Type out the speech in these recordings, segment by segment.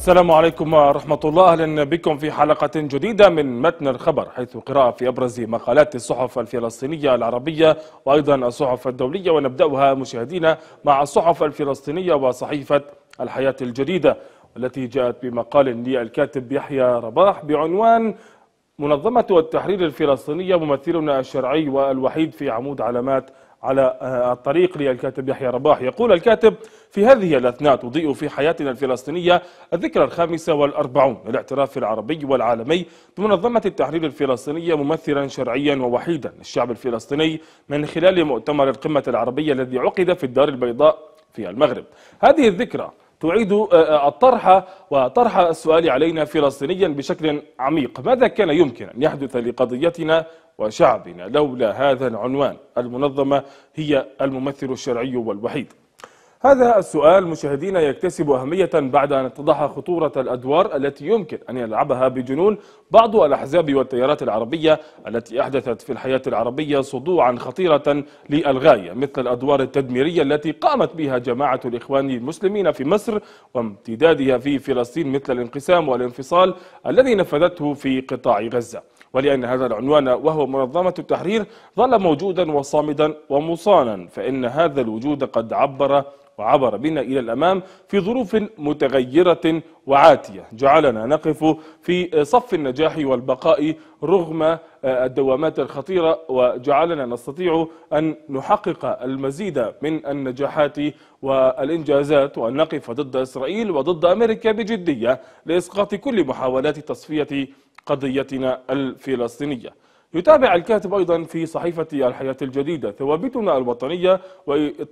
السلام عليكم ورحمة الله أهلا بكم في حلقة جديدة من متن الخبر حيث قراءة في أبرز مقالات الصحف الفلسطينية العربية وأيضا الصحف الدولية ونبدأها مشاهدينا مع الصحف الفلسطينية وصحيفة الحياة الجديدة التي جاءت بمقال للكاتب يحيى رباح بعنوان منظمة التحرير الفلسطينية ممثلنا الشرعي والوحيد في عمود علامات على آه، الطريق للكاتب يحيى رباح يقول الكاتب في هذه الأثناء تضيء في حياتنا الفلسطينية الذكرى الخامسة والأربعون للاعتراف العربي والعالمي بمنظمة التحرير الفلسطينية ممثلا شرعيا ووحيدا للشعب الفلسطيني من خلال مؤتمر القمة العربية الذي عقد في الدار البيضاء في المغرب هذه الذكرى تعيد آه، آه، الطرح وطرح السؤال علينا فلسطينيا بشكل عميق ماذا كان يمكن أن يحدث لقضيتنا وشعبنا لولا هذا العنوان المنظمة هي الممثل الشرعي والوحيد هذا السؤال مشاهدينا يكتسب أهمية بعد أن اتضح خطورة الأدوار التي يمكن أن يلعبها بجنون بعض الأحزاب والتيارات العربية التي أحدثت في الحياة العربية صدوعا خطيرة للغاية مثل الأدوار التدميرية التي قامت بها جماعة الإخوان المسلمين في مصر وامتدادها في فلسطين مثل الانقسام والانفصال الذي نفذته في قطاع غزة ولأن هذا العنوان وهو منظمة التحرير ظل موجودا وصامدا ومصانا فإن هذا الوجود قد عبر وعبر بنا إلى الأمام في ظروف متغيرة وعاتية جعلنا نقف في صف النجاح والبقاء رغم الدوامات الخطيرة وجعلنا نستطيع أن نحقق المزيد من النجاحات والإنجازات وأن نقف ضد إسرائيل وضد أمريكا بجدية لإسقاط كل محاولات تصفية قضيتنا الفلسطينية يتابع الكاتب أيضا في صحيفة الحياة الجديدة ثوابتنا الوطنية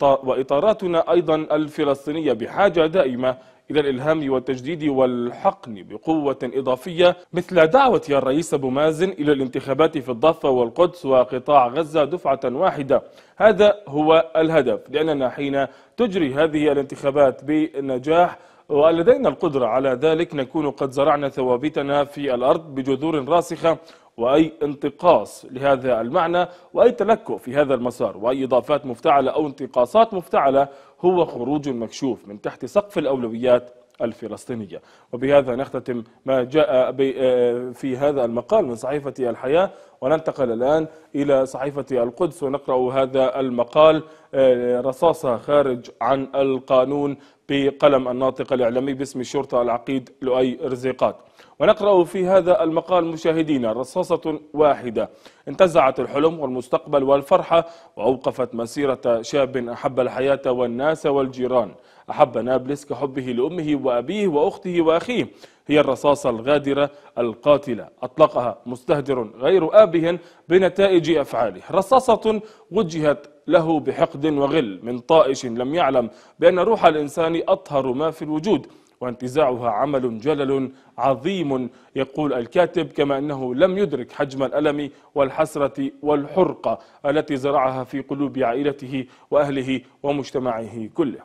وإطاراتنا أيضا الفلسطينية بحاجة دائمة إلى الإلهام والتجديد والحقن بقوة إضافية مثل دعوة الرئيس أبو مازن إلى الانتخابات في الضفة والقدس وقطاع غزة دفعة واحدة هذا هو الهدف لأننا حين تجري هذه الانتخابات بنجاح ولدينا القدرة على ذلك نكون قد زرعنا ثوابتنا في الأرض بجذور راسخة وأي انتقاص لهذا المعنى وأي تلكؤ في هذا المسار وأي إضافات مفتعلة أو انتقاصات مفتعلة هو خروج مكشوف من تحت سقف الأولويات الفلسطينية وبهذا نختتم ما جاء آه، في هذا المقال من صحيفة الحياة وننتقل الآن إلى صحيفة القدس ونقرأ هذا المقال آه، رصاصة خارج عن القانون بقلم الناطق الإعلامي باسم الشرطة العقيد لؤي رزيقات ونقرأ في هذا المقال مشاهدينا رصاصة واحدة انتزعت الحلم والمستقبل والفرحة وأوقفت مسيرة شاب أحب الحياة والناس والجيران أحب نابلس كحبه لأمه وأبيه وأخته وأخيه هي الرصاصة الغادرة القاتلة أطلقها مستهجر غير آبه بنتائج أفعاله رصاصة وجهت له بحقد وغل من طائش لم يعلم بأن روح الإنسان أطهر ما في الوجود وانتزاعها عمل جلل عظيم يقول الكاتب كما أنه لم يدرك حجم الألم والحسرة والحرقة التي زرعها في قلوب عائلته وأهله ومجتمعه كله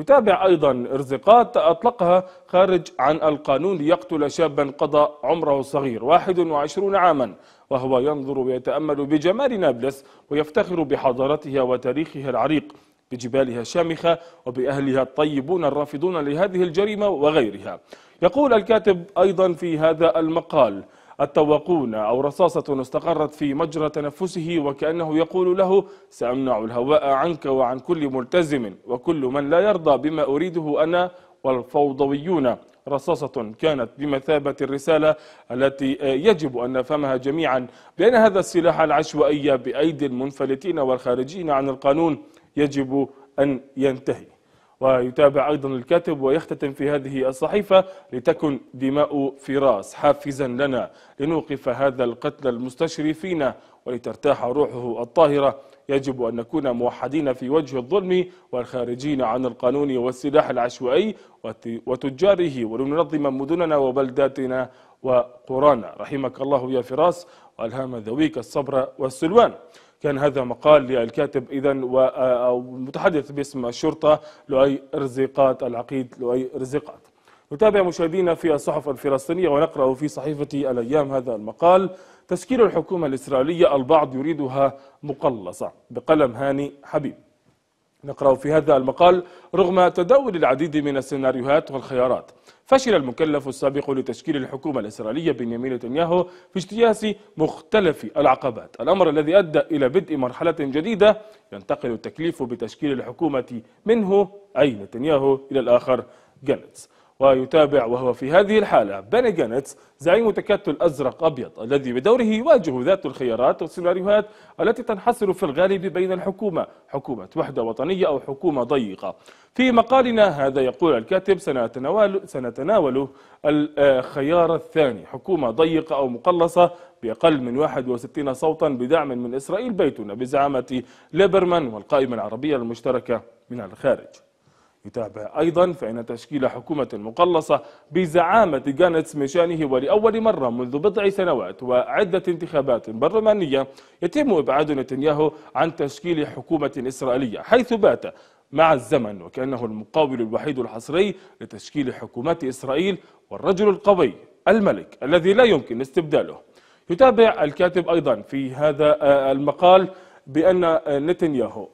يتابع أيضا إرزاقات أطلقها خارج عن القانون ليقتل شابا قضى عمره الصغير 21 عاما وهو ينظر ويتأمل بجمال نابلس ويفتخر بحضارتها وتاريخها العريق بجبالها الشامخة وبأهلها الطيبون الرافضون لهذه الجريمة وغيرها يقول الكاتب أيضا في هذا المقال التوقون أو رصاصة استقرت في مجرى تنفسه وكأنه يقول له سأمنع الهواء عنك وعن كل ملتزم وكل من لا يرضى بما أريده أنا والفوضويون رصاصة كانت بمثابة الرسالة التي يجب أن نفهمها جميعا بأن هذا السلاح العشوائي بأيدي المنفلتين والخارجين عن القانون يجب أن ينتهي ويتابع أيضا الكاتب ويختتم في هذه الصحيفة لتكن دماء فراس حافزا لنا لنوقف هذا القتل المستشري فينا ولترتاح روحه الطاهرة يجب أن نكون موحدين في وجه الظلم والخارجين عن القانون والسلاح العشوائي وتجاره ولننظم مدننا وبلداتنا وقرانا رحمك الله يا فراس وألهام ذويك الصبر والسلوان كان هذا مقال للكاتب إذا والمتحدث آه، باسم الشرطة لؤي رزيقات العقيد لؤي رزيقات نتابع مشاهدينا في الصحف الفلسطينية ونقرأ في صحيفة الأيام هذا المقال تشكيل الحكومة الإسرائيلية البعض يريدها مقلصة بقلم هاني حبيب نقرأ في هذا المقال رغم تداول العديد من السيناريوهات والخيارات فشل المكلف السابق لتشكيل الحكومة الإسرائيلية بنيامين نتنياهو في اجتياز مختلف العقبات الأمر الذي أدى إلى بدء مرحلة جديدة ينتقل التكليف بتشكيل الحكومة منه أي نتنياهو إلى الآخر جانتس ويتابع وهو في هذه الحالة بني جانتس زعيم تكتل أزرق أبيض الذي بدوره يواجه ذات الخيارات والسيناريوهات التي تنحصر في الغالب بين الحكومة حكومة وحدة وطنية أو حكومة ضيقة في مقالنا هذا يقول الكاتب سنتناول, سنتناول الخيار آه، الثاني حكومة ضيقة أو مقلصة بأقل من 61 صوتا بدعم من إسرائيل بيتنا بزعامة ليبرمان والقائمة العربية المشتركة من الخارج يتابع أيضا فإن تشكيل حكومة مقلصة بزعامة جانتس ميشانه ولأول مرة منذ بضع سنوات وعدة انتخابات برلمانية يتم إبعاد نتنياهو عن تشكيل حكومة إسرائيلية حيث بات مع الزمن وكأنه المقاول الوحيد الحصري لتشكيل حكومات إسرائيل والرجل القوي الملك الذي لا يمكن استبداله يتابع الكاتب أيضا في هذا آه، المقال بأن نتنياهو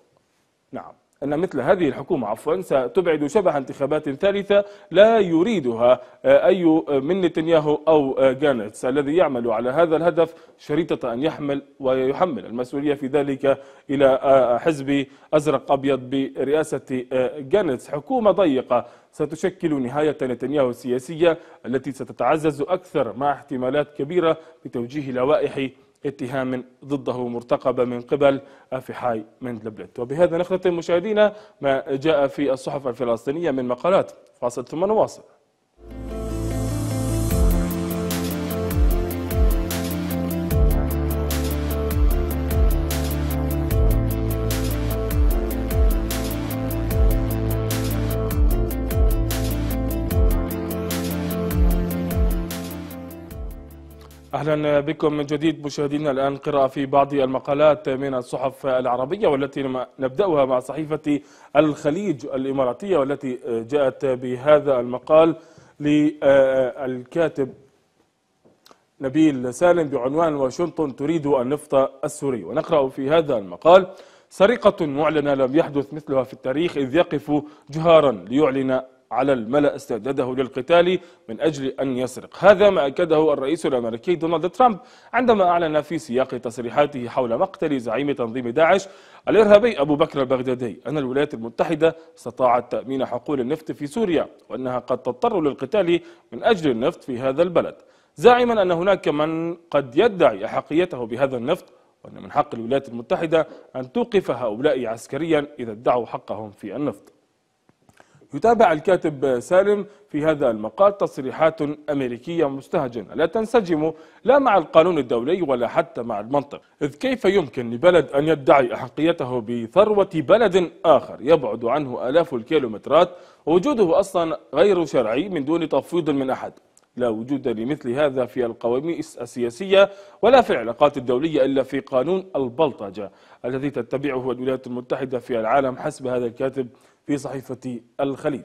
نعم أن مثل هذه الحكومة عفوا ستبعد شبح انتخابات ثالثة لا يريدها آه، أي آه، من نتنياهو أو جانتس آه، الذي يعمل على هذا الهدف شريطة أن يحمل ويحمل المسؤولية في ذلك إلى حزب أزرق أبيض برئاسة جانتس حكومة ضيقة ستشكل نهاية نتنياهو السياسية التي ستتعزز أكثر مع احتمالات كبيرة بتوجيه لوائح اتهام ضده مرتقبة من قبل أفيحاي مندلبلت وبهذا نختتم مشاهدينا ما جاء في الصحف الفلسطينية من مقالات فاصل ثم نواصل أهلا بكم من جديد مشاهدينا الآن قراءة في بعض المقالات من الصحف العربية والتي نبدأها مع صحيفة الخليج الإماراتية والتي جاءت بهذا المقال للكاتب نبيل سالم بعنوان واشنطن تريد النفط السوري ونقرأ في هذا المقال سرقة معلنة لم يحدث مثلها في التاريخ إذ يقف جهارا ليعلن على الملأ استعداده للقتال من أجل أن يسرق هذا ما أكده الرئيس الأمريكي دونالد ترامب عندما أعلن في سياق تصريحاته حول مقتل زعيم تنظيم داعش الإرهابي أبو بكر البغدادي أن الولايات المتحدة استطاعت تأمين حقول النفط في سوريا وأنها قد تضطر للقتال من أجل النفط في هذا البلد زاعما أن هناك من قد يدعي أحقيته بهذا النفط وأن من حق الولايات المتحدة أن توقف هؤلاء عسكريا إذا ادعوا حقهم في النفط يتابع الكاتب سالم في هذا المقال تصريحات أمريكية مستهجنة لا تنسجم لا مع القانون الدولي ولا حتى مع المنطق إذ كيف يمكن لبلد أن يدعي أحقيته بثروة بلد آخر يبعد عنه آلاف الكيلومترات وجوده أصلا غير شرعي من دون تفويض من أحد لا وجود لمثل هذا في القواميس السياسية ولا في العلاقات الدولية إلا في قانون البلطجة الذي تتبعه الولايات المتحدة في العالم حسب هذا الكاتب في صحيفة الخليج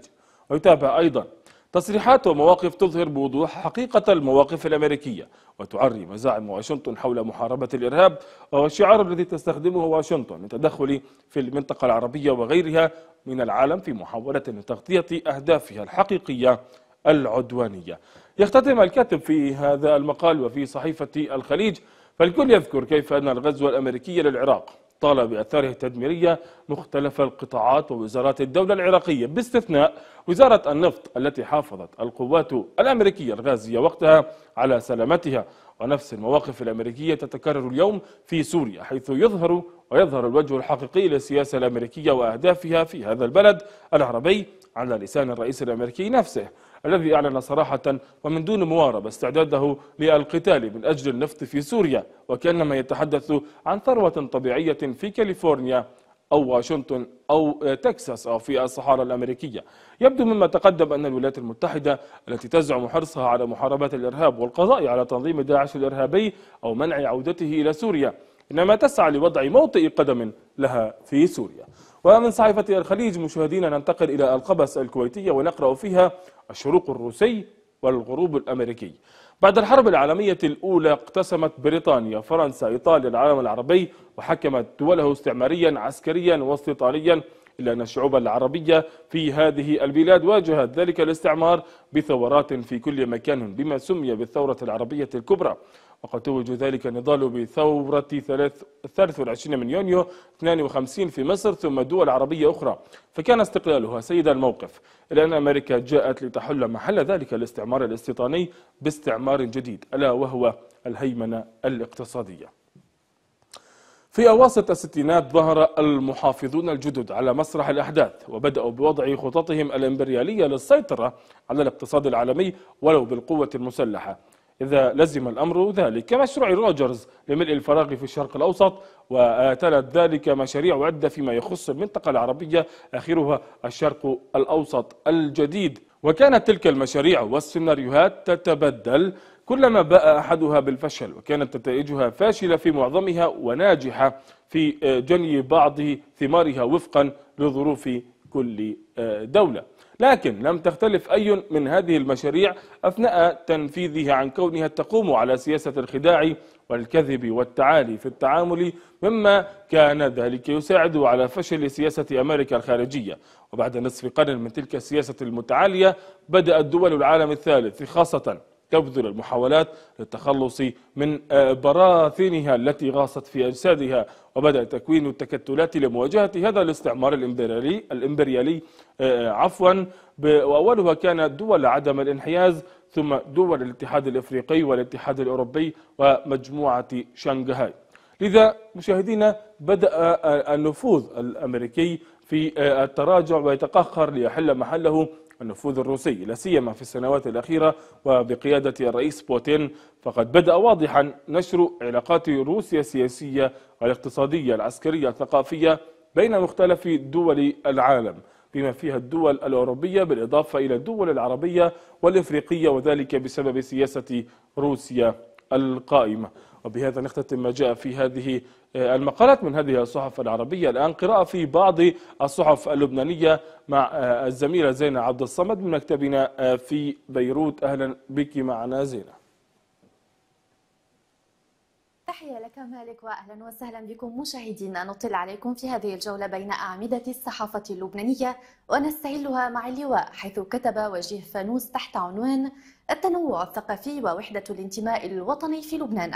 ويتابع أيضا تصريحات ومواقف تظهر بوضوح حقيقة المواقف الأمريكية وتعري مزاعم واشنطن حول محاربة الإرهاب وهو الشعار الذي تستخدمه واشنطن للتدخل في المنطقة العربية وغيرها من العالم في محاولة لتغطية أهدافها الحقيقية العدوانية يختتم الكاتب في هذا المقال وفي صحيفة الخليج فالكل يذكر كيف أن الغزو الأمريكي للعراق طال بأثاره التدميرية مختلف القطاعات ووزارات الدولة العراقية باستثناء وزارة النفط التي حافظت القوات الأمريكية الغازية وقتها على سلامتها ونفس المواقف الأمريكية تتكرر اليوم في سوريا حيث يظهر ويظهر الوجه الحقيقي للسياسة الأمريكية وأهدافها في هذا البلد العربي على لسان الرئيس الأمريكي نفسه الذي أعلن صراحة ومن دون مواربة استعداده للقتال من أجل النفط في سوريا وكأنما يتحدث عن ثروة طبيعية في كاليفورنيا أو واشنطن أو تكساس أو في الصحارى الأمريكية يبدو مما تقدم أن الولايات المتحدة التي تزعم حرصها على محاربة الإرهاب والقضاء على تنظيم داعش الإرهابي أو منع عودته إلى سوريا إنما تسعى لوضع موطئ قدم لها في سوريا ومن صحيفة الخليج مشاهدينا ننتقل إلى القبس الكويتية ونقرأ فيها الشروق الروسي والغروب الأمريكي بعد الحرب العالمية الأولى اقتسمت بريطانيا فرنسا إيطاليا العالم العربي وحكمت دوله استعماريا عسكريا واستيطانيا إلا أن الشعوب العربية في هذه البلاد واجهت ذلك الاستعمار بثورات في كل مكان بما سمي بالثورة العربية الكبرى وقد توج ذلك النضال بثورة 23 من يونيو 52 في مصر ثم دول عربية أخرى فكان استقلالها سيد الموقف لأن أمريكا جاءت لتحل محل ذلك الاستعمار الاستيطاني باستعمار جديد ألا وهو الهيمنة الاقتصادية في أواسط الستينات ظهر المحافظون الجدد على مسرح الأحداث وبدأوا بوضع خططهم الإمبريالية للسيطرة على الاقتصاد العالمي ولو بالقوة المسلحة إذا لزم الأمر ذلك مشروع روجرز لملء الفراغ في الشرق الأوسط وتلت ذلك مشاريع عدة فيما يخص المنطقة العربية آخرها الشرق الأوسط الجديد وكانت تلك المشاريع والسيناريوهات تتبدل كلما باء أحدها بالفشل وكانت نتائجها فاشلة في معظمها وناجحة في جني بعض ثمارها وفقا لظروف كل دولة لكن لم تختلف أي من هذه المشاريع أثناء تنفيذها عن كونها تقوم على سياسة الخداع والكذب والتعالي في التعامل مما كان ذلك يساعد على فشل سياسة أمريكا الخارجية وبعد نصف قرن من تلك السياسة المتعالية بدأت دول العالم الثالث خاصة تبذل المحاولات للتخلص من آه، براثنها التي غاصت في أجسادها وبدأ تكوين التكتلات لمواجهة هذا الاستعمار الإمبريالي, الإمبريالي آه، عفوا وأولها كانت دول عدم الانحياز ثم دول الاتحاد الإفريقي والاتحاد الأوروبي ومجموعة شنغهاي لذا مشاهدينا بدأ آه، النفوذ الأمريكي في آه، التراجع ويتقهقر ليحل محله النفوذ الروسي لا سيما في السنوات الأخيرة وبقيادة الرئيس بوتين فقد بدأ واضحا نشر علاقات روسيا السياسية والاقتصادية العسكرية الثقافية بين مختلف دول العالم بما فيها الدول الأوروبية بالإضافة إلى الدول العربية والإفريقية وذلك بسبب سياسة روسيا القائمة وبهذا نختتم ما جاء في هذه آه، المقالات من هذه الصحف العربية الآن قراءة في بعض الصحف اللبنانية مع آه، الزميلة زينة عبد الصمد من مكتبنا آه، في بيروت أهلا بك معنا زينة تحية لك مالك واهلا وسهلا بكم مشاهدينا نطل عليكم في هذه الجوله بين اعمده الصحافه اللبنانيه ونستهلها مع اللواء حيث كتب وجيه فانوس تحت عنوان التنوع الثقافي ووحده الانتماء الوطني في لبنان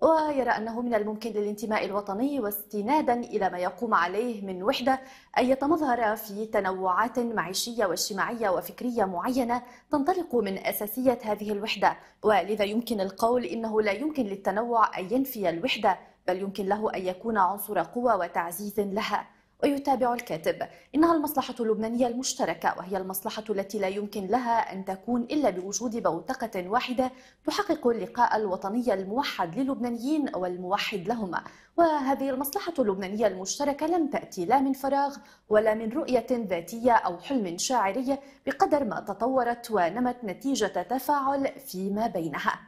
ويرى انه من الممكن للانتماء الوطني واستنادا الى ما يقوم عليه من وحده ان يتمظهر في تنوعات معيشيه واجتماعيه وفكريه معينه تنطلق من اساسيه هذه الوحده ولذا يمكن القول انه لا يمكن للتنوع ان ينفي الوحده الوحدة بل يمكن له أن يكون عنصر قوة وتعزيز لها ويتابع الكاتب إنها المصلحة اللبنانية المشتركة وهي المصلحة التي لا يمكن لها أن تكون إلا بوجود بوتقة واحدة تحقق اللقاء الوطني الموحد للبنانيين والموحد لهم وهذه المصلحة اللبنانية المشتركة لم تأتي لا من فراغ ولا من رؤية ذاتية أو حلم شاعري بقدر ما تطورت ونمت نتيجة تفاعل فيما بينها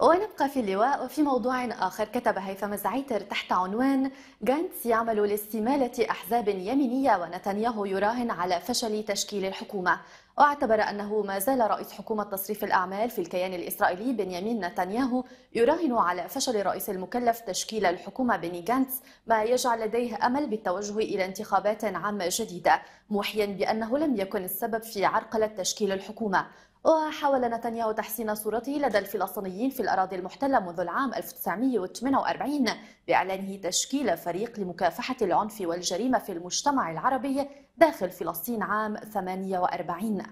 ونبقى في اللواء وفي موضوع آخر كتب هيثم الزعيتر تحت عنوان جانتس يعمل لاستمالة أحزاب يمينية ونتنياهو يراهن على فشل تشكيل الحكومة واعتبر أنه ما زال رئيس حكومة تصريف الأعمال في الكيان الإسرائيلي بنيامين نتنياهو يراهن على فشل رئيس المكلف تشكيل الحكومة بني جانتس ما يجعل لديه أمل بالتوجه إلى انتخابات عامة جديدة موحيا بأنه لم يكن السبب في عرقلة تشكيل الحكومة وحاول نتنياهو تحسين صورته لدى الفلسطينيين في الأراضي المحتلة منذ العام 1948 بإعلانه تشكيل فريق لمكافحة العنف والجريمة في المجتمع العربي داخل فلسطين عام 48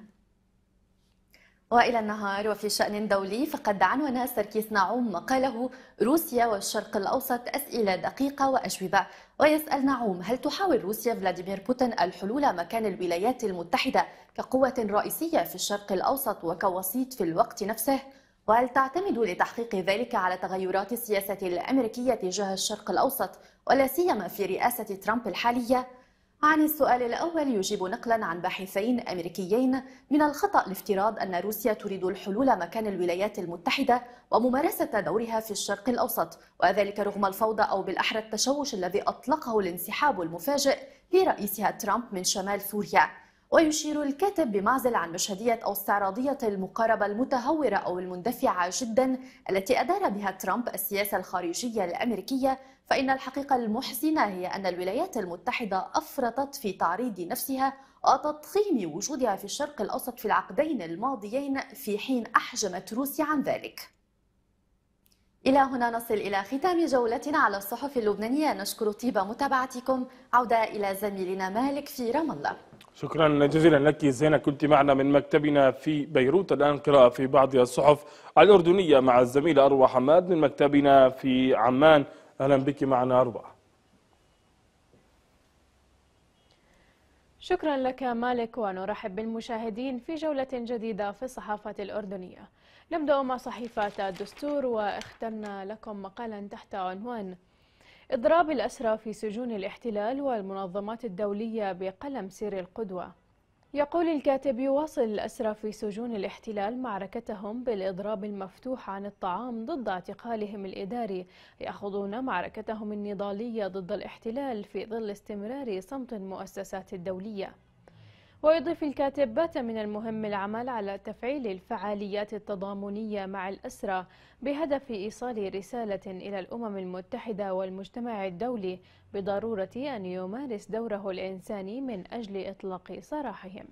والى النهار وفي شان دولي فقد عنون سركيس نعوم مقاله روسيا والشرق الاوسط اسئله دقيقه واجوبه ويسال نعوم هل تحاول روسيا فلاديمير بوتين الحلول مكان الولايات المتحده كقوه رئيسيه في الشرق الاوسط وكوسيط في الوقت نفسه وهل تعتمد لتحقيق ذلك على تغيرات السياسه الامريكيه تجاه الشرق الاوسط ولا سيما في رئاسه ترامب الحاليه عن السؤال الأول يجيب نقلا عن باحثين أمريكيين من الخطأ الافتراض أن روسيا تريد الحلول مكان الولايات المتحدة وممارسة دورها في الشرق الأوسط وذلك رغم الفوضى أو بالأحرى التشوش الذي أطلقه الانسحاب المفاجئ لرئيسها ترامب من شمال سوريا ويشير الكاتب بمعزل عن مشهدية أو استعراضية المقاربة المتهورة أو المندفعة جدا التي أدار بها ترامب السياسة الخارجية الأمريكية فإن الحقيقة المحزنة هي أن الولايات المتحدة أفرطت في تعريض نفسها وتضخيم وجودها في الشرق الأوسط في العقدين الماضيين في حين أحجمت روسيا عن ذلك إلى هنا نصل إلى ختام جولتنا على الصحف اللبنانية نشكر طيب متابعتكم عودة إلى زميلنا مالك في رام الله شكرا جزيلا لك زينة كنت معنا من مكتبنا في بيروت الآن قراءة في بعض الصحف الأردنية مع الزميلة أروى حماد من مكتبنا في عمان أهلا بك معنا أربعة شكرا لك مالك ونرحب بالمشاهدين في جولة جديدة في الصحافة الأردنية نبدأ مع صحيفة الدستور واخترنا لكم مقالا تحت عنوان إضراب الأسرى في سجون الاحتلال والمنظمات الدولية بقلم سير القدوة يقول الكاتب يواصل الأسرى في سجون الاحتلال معركتهم بالإضراب المفتوح عن الطعام ضد اعتقالهم الإداري يخوضون معركتهم النضالية ضد الاحتلال في ظل استمرار صمت المؤسسات الدولية ويضيف الكاتب بات من المهم العمل على تفعيل الفعاليات التضامنية مع الأسرى بهدف إيصال رسالة إلى الأمم المتحدة والمجتمع الدولي بضرورة أن يمارس دوره الإنساني من أجل إطلاق سراحهم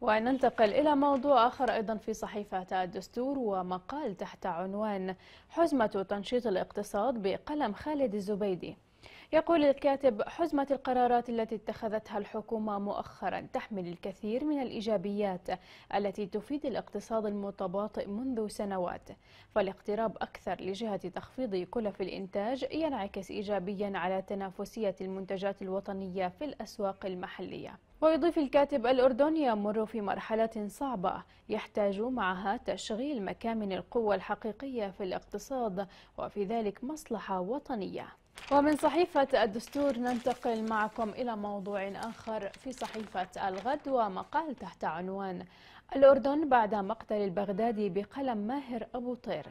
وننتقل إلى موضوع آخر أيضا في صحيفة الدستور ومقال تحت عنوان حزمة تنشيط الاقتصاد بقلم خالد الزبيدي يقول الكاتب حزمة القرارات التي اتخذتها الحكومة مؤخرا تحمل الكثير من الإيجابيات التي تفيد الاقتصاد المتباطئ منذ سنوات فالاقتراب أكثر لجهة تخفيض كلف الإنتاج ينعكس إيجابيا على تنافسية المنتجات الوطنية في الأسواق المحلية ويضيف الكاتب الأردن يمر في مرحلة صعبة يحتاج معها تشغيل مكامن القوة الحقيقية في الاقتصاد وفي ذلك مصلحة وطنية ومن صحيفة الدستور ننتقل معكم إلى موضوع آخر في صحيفة الغد ومقال تحت عنوان الأردن بعد مقتل البغدادي بقلم ماهر أبو طير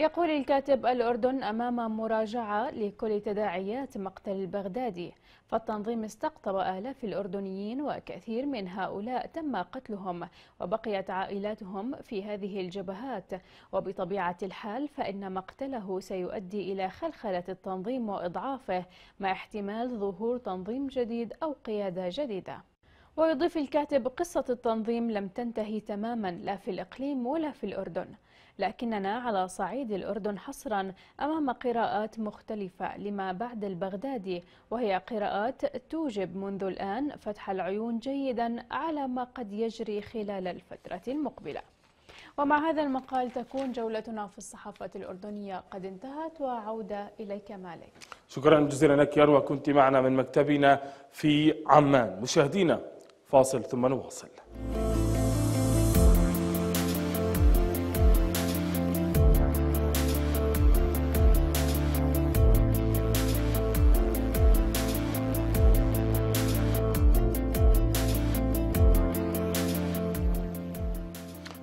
يقول الكاتب الأردن أمام مراجعة لكل تداعيات مقتل البغدادي فالتنظيم استقطب آلاف الأردنيين وكثير من هؤلاء تم قتلهم وبقيت عائلاتهم في هذه الجبهات وبطبيعة الحال فإن مقتله سيؤدي إلى خلخلة التنظيم وإضعافه مع احتمال ظهور تنظيم جديد أو قيادة جديدة ويضيف الكاتب قصة التنظيم لم تنتهي تماما لا في الإقليم ولا في الأردن لكننا على صعيد الأردن حصرا أمام قراءات مختلفة لما بعد البغدادي وهي قراءات توجب منذ الآن فتح العيون جيدا على ما قد يجري خلال الفترة المقبلة ومع هذا المقال تكون جولتنا في الصحافة الأردنية قد انتهت وعودة إليك مالك شكرا جزيلا لك يا روى كنت معنا من مكتبنا في عمان مشاهدينا فاصل ثم نواصل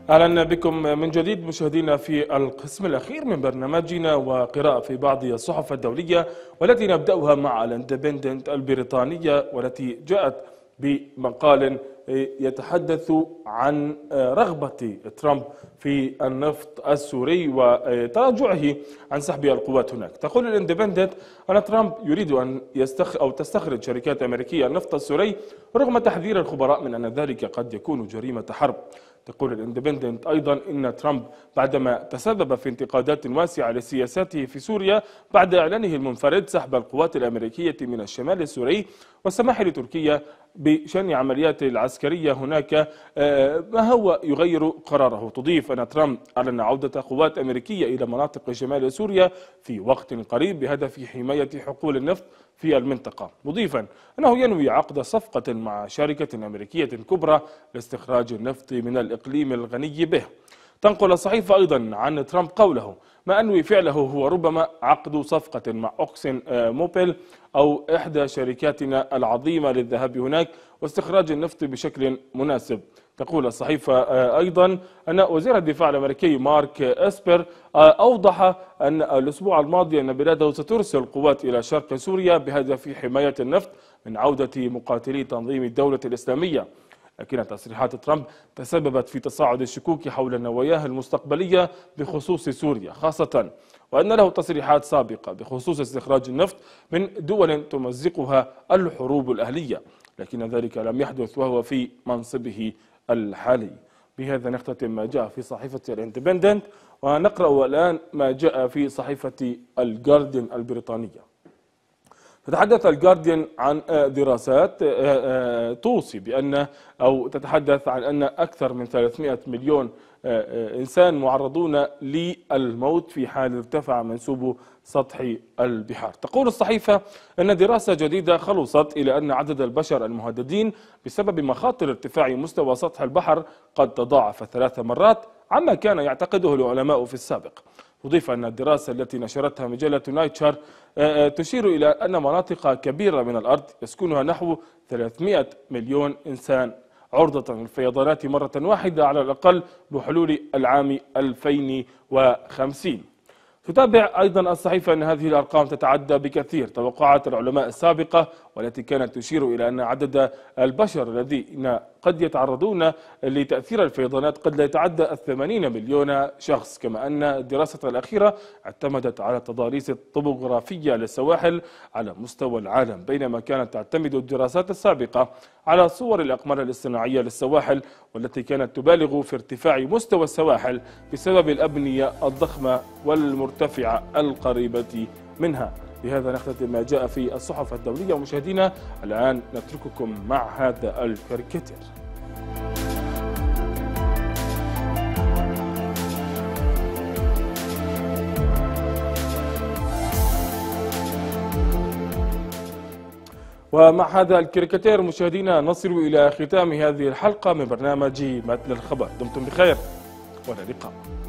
اهلا بكم من جديد مشاهدينا في القسم الاخير من برنامجنا وقراءه في بعض الصحف الدوليه والتي نبداها مع الاندبندنت البريطانيه والتي جاءت بمقال يتحدث عن رغبه ترامب في النفط السوري وتراجعه عن سحب القوات هناك تقول الاندبندنت ان ترامب يريد ان يستخ او تستخرج شركات امريكيه النفط السوري رغم تحذير الخبراء من ان ذلك قد يكون جريمه حرب تقول الاندبندنت أيضا إن ترامب بعدما تسبب في انتقادات واسعة لسياساته في سوريا بعد إعلانه المنفرد سحب القوات الأمريكية من الشمال السوري والسماح لتركيا بشن عمليات العسكرية هناك آه، ما هو يغير قراره تضيف أن ترامب أعلن عودة قوات أمريكية إلى مناطق شمال سوريا في وقت قريب بهدف حماية حقول النفط في المنطقة مضيفا أنه ينوي عقد صفقة مع شركة أمريكية كبرى لاستخراج النفط من الإقليم الغني به تنقل الصحيفة أيضا عن ترامب قوله ما أنوي فعله هو ربما عقد صفقة مع أوكسين آه، موبل أو إحدى شركاتنا العظيمة للذهاب هناك واستخراج النفط بشكل مناسب تقول الصحيفة آه، أيضا أن وزير الدفاع الأمريكي مارك أسبر آه، أوضح أن الأسبوع الماضي أن بلاده سترسل قوات إلى شرق سوريا بهدف حماية النفط من عودة مقاتلي تنظيم الدولة الإسلامية لكن تصريحات ترامب تسببت في تصاعد الشكوك حول نواياه المستقبلية بخصوص سوريا خاصة وأن له تصريحات سابقة بخصوص استخراج النفط من دول تمزقها الحروب الأهلية لكن ذلك لم يحدث وهو في منصبه الحالي بهذا نختتم ما جاء في صحيفة الاندبندنت ونقرأ الآن ما جاء في صحيفة الجاردن البريطانية تتحدث الجارديان عن آه، دراسات آه، آه، توصي بأن أو تتحدث عن أن أكثر من 300 مليون إنسان معرضون للموت في حال ارتفع منسوب سطح البحار تقول الصحيفة أن دراسة جديدة خلصت إلى أن عدد البشر المهددين بسبب مخاطر ارتفاع مستوى سطح البحر قد تضاعف ثلاث مرات عما كان يعتقده العلماء في السابق أضيف أن الدراسة التي نشرتها مجلة نايتشار آه، آه، تشير إلى أن مناطق كبيرة من الأرض يسكنها نحو 300 مليون إنسان عرضة للفيضانات مرة واحدة على الأقل بحلول العام 2050 تتابع أيضا الصحيفة أن هذه الأرقام تتعدى بكثير توقعات العلماء السابقة والتي كانت تشير إلى أن عدد البشر الذين قد يتعرضون لتأثير الفيضانات قد لا يتعدى 80 مليون شخص كما أن الدراسة الأخيرة اعتمدت على التضاريس الطبوغرافية للسواحل على مستوى العالم بينما كانت تعتمد الدراسات السابقة على صور الأقمار الاصطناعية للسواحل والتي كانت تبالغ في ارتفاع مستوى السواحل بسبب الأبنية الضخمة والمرتفعة القريبة منها بهذا نختتم ما جاء في الصحف الدولية مشاهدينا الآن نترككم مع هذا الكاريكاتير ومع هذا الكاريكاتير مشاهدينا نصل إلى ختام هذه الحلقة من برنامج متن الخبر دمتم بخير وإلى اللقاء